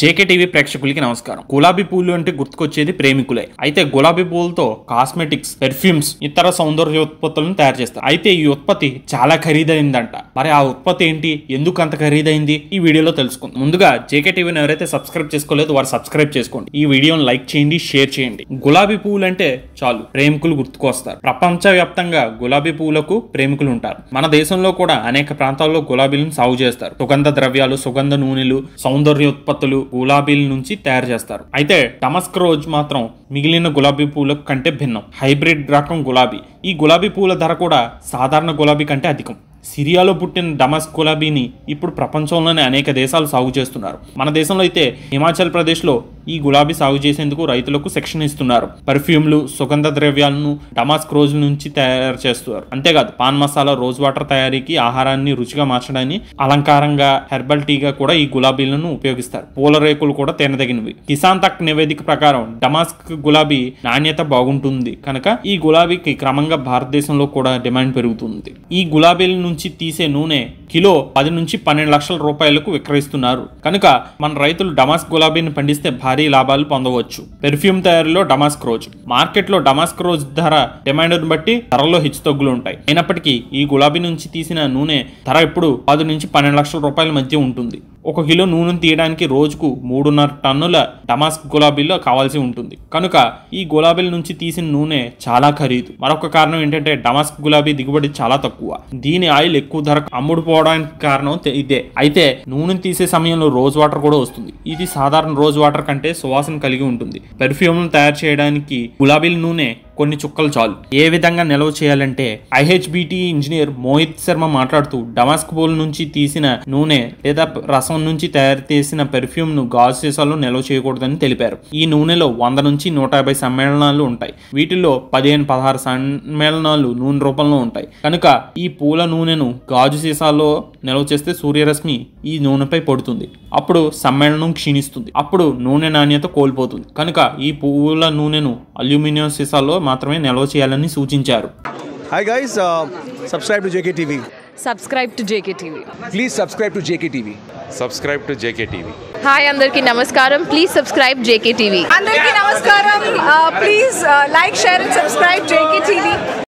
JK TV ప్రేక్షకులకి నమస్కారం గులాబీ పూలు అంటే గుర్తుకొచ్చేది ప్రేమికులే అయితే గులాబీ పూలతో కాస్మెటిక్స్ పెర్ఫ్యూమ్స్ ఇతర సౌందర్య ఉత్పత్తులను తయారు చేస్తారు అయితే ఈ ఉత్పత్తి చాలా ఖరీదైందంట మరి ఆ ఉత్పత్తి ఏంటి ఎందుకు అంత ఖరీదైంది ఈ వీడియోలో తెలుసుకుందాం ముందుగా జేకే ఎవరైతే సబ్స్క్రైబ్ చేసుకోలేదు వారు సబ్స్క్రైబ్ చేసుకోండి ఈ వీడియోని లైక్ చేయండి షేర్ చేయండి గులాబీ పూలు అంటే చాలు ప్రేమికులు గుర్తుకొస్తారు ప్రపంచవ్యాప్తంగా గులాబీ పూలకు ప్రేమికులు ఉంటారు మన దేశంలో కూడా అనేక ప్రాంతాల్లో గులాబీలను సాగు చేస్తారు సుగంధ ద్రవ్యాలు సుగంధ నూనెలు సౌందర్య ఉత్పత్తులు ఉత్పత్తులు గులాబీల నుంచి తయారు చేస్తారు అయితే టమస్క్ రోజ్ మాత్రం మిగిలిన గులాబీ పూల కంటే భిన్నం హైబ్రిడ్ రకం గులాబీ ఈ గులాబీ పూల ధర కూడా సాధారణ గులాబీ కంటే అధికం సిరియాలో పుట్టిన డమస్క్ గులాబీని ఇప్పుడు ప్రపంచంలోనే అనేక దేశాలు సాగు చేస్తున్నారు మన దేశంలో అయితే హిమాచల్ ప్రదేశ్లో ఈ గులాబీ సాగు చేసేందుకు రైతులకు శిక్షణ ఇస్తున్నారు పర్ఫ్యూమ్లు సుగంధ ద్రవ్యాలను టమాస్క్ రోజు నుంచి తయారు చేస్తున్నారు అంతేకాదు పాన్ మసాలా రోజ్ వాటర్ తయారీకి ఆహారాన్ని రుచిగా మార్చడానికి అలంకారంగా హెర్బల్ టీగా కూడా ఈ గులాబీలను ఉపయోగిస్తారు పూల రేకులు కూడా తినదగినవి కిసాన్ తక్ నివేదిక ప్రకారం డమాస్క్ గులాబీ నాణ్యత బాగుంటుంది కనుక ఈ గులాబీకి క్రమంగా భారతదేశంలో కూడా డిమాండ్ పెరుగుతుంది ఈ గులాబీల నుంచి తీసే నూనె కిలో పది నుంచి పన్నెండు లక్షల రూపాయలకు విక్రయిస్తున్నారు కనుక మన రైతులు డమాస్క్ గులాబీని పండిస్తే భారీ భారీ లాభాలు పొందవచ్చు పెర్ఫ్యూమ్ తయారీలో డమాస్క్ రోజ్ మార్కెట్లో డమాస్క్ రోజ్ ధర డిమాండ్ బట్టి ధరలో హెచ్చుతగ్గులు ఉంటాయి అయినప్పటికీ ఈ గులాబీ నుంచి తీసిన నూనె ధర ఇప్పుడు పది నుంచి పన్నెండు లక్షల రూపాయల మధ్య ఉంటుంది ఒక కిలో నూనెను తీయడానికి రోజుకు మూడున్నర టన్నుల డమాస్క్ గులాబీల్లో కావాల్సి ఉంటుంది కనుక ఈ గులాబీల నుంచి తీసిన నూనె చాలా ఖరీదు మరొక కారణం ఏంటంటే డమాస్క్ గులాబీ దిగుబడి చాలా తక్కువ దీని ఆయిల్ ఎక్కువ ధర అమ్ముడుపోవడానికి కారణం ఇదే అయితే నూనెను తీసే సమయంలో రోజ్ వాటర్ కూడా వస్తుంది ఇది సాధారణ రోజ్ వాటర్ కంటే సువాసన కలిగి ఉంటుంది పెర్ఫ్యూమ్ను తయారు చేయడానికి గులాబీల నూనె కొన్ని చుక్కలు చాలు ఏ విధంగా నిల్వ చేయాలంటే ఐహెచ్బిటి ఇంజనీర్ మోహిత్ శర్మ మాట్లాడుతూ డమాస్క్ బోల్ నుంచి తీసిన నూనె లేదా రసం నుంచి తయారు చేసిన పెర్ఫ్యూమ్ ను గాజు సీసాలో నిల్వ చేయకూడదని తెలిపారు ఈ నూనెలో వంద నుంచి నూట యాభై సమ్మేళనాలు ఉంటాయి వీటిలో పదిహేను పదహారు సమ్మేళనాలు నూనె రూపంలో ఉంటాయి కనుక ఈ పూల నూనెను గాజు సీసాలో నిల్వ చేస్తే సూర్యరశ్మి ఈ నూనెపై పడుతుంది అప్పుడు సమ్మేళనం క్షీణిస్తుంది అప్పుడు నూనె నాణ్యత కోల్పోతుంది కనుక ఈ పువ్వుల నూనెను అల్యూమినియం సీసాలో మాత్రమే నిల్వ చేయాలని సూచించారు hi guys subscribe to JK TV subscribe to JK TV please subscribe to JK TV subscribe to JK TV hi అందరికీ నమస్కారం ప్లీజ్ సబ్స్క్రైబ్ జేకే టీవీ అందరికీ నమస్కారం please like share and subscribe JK TV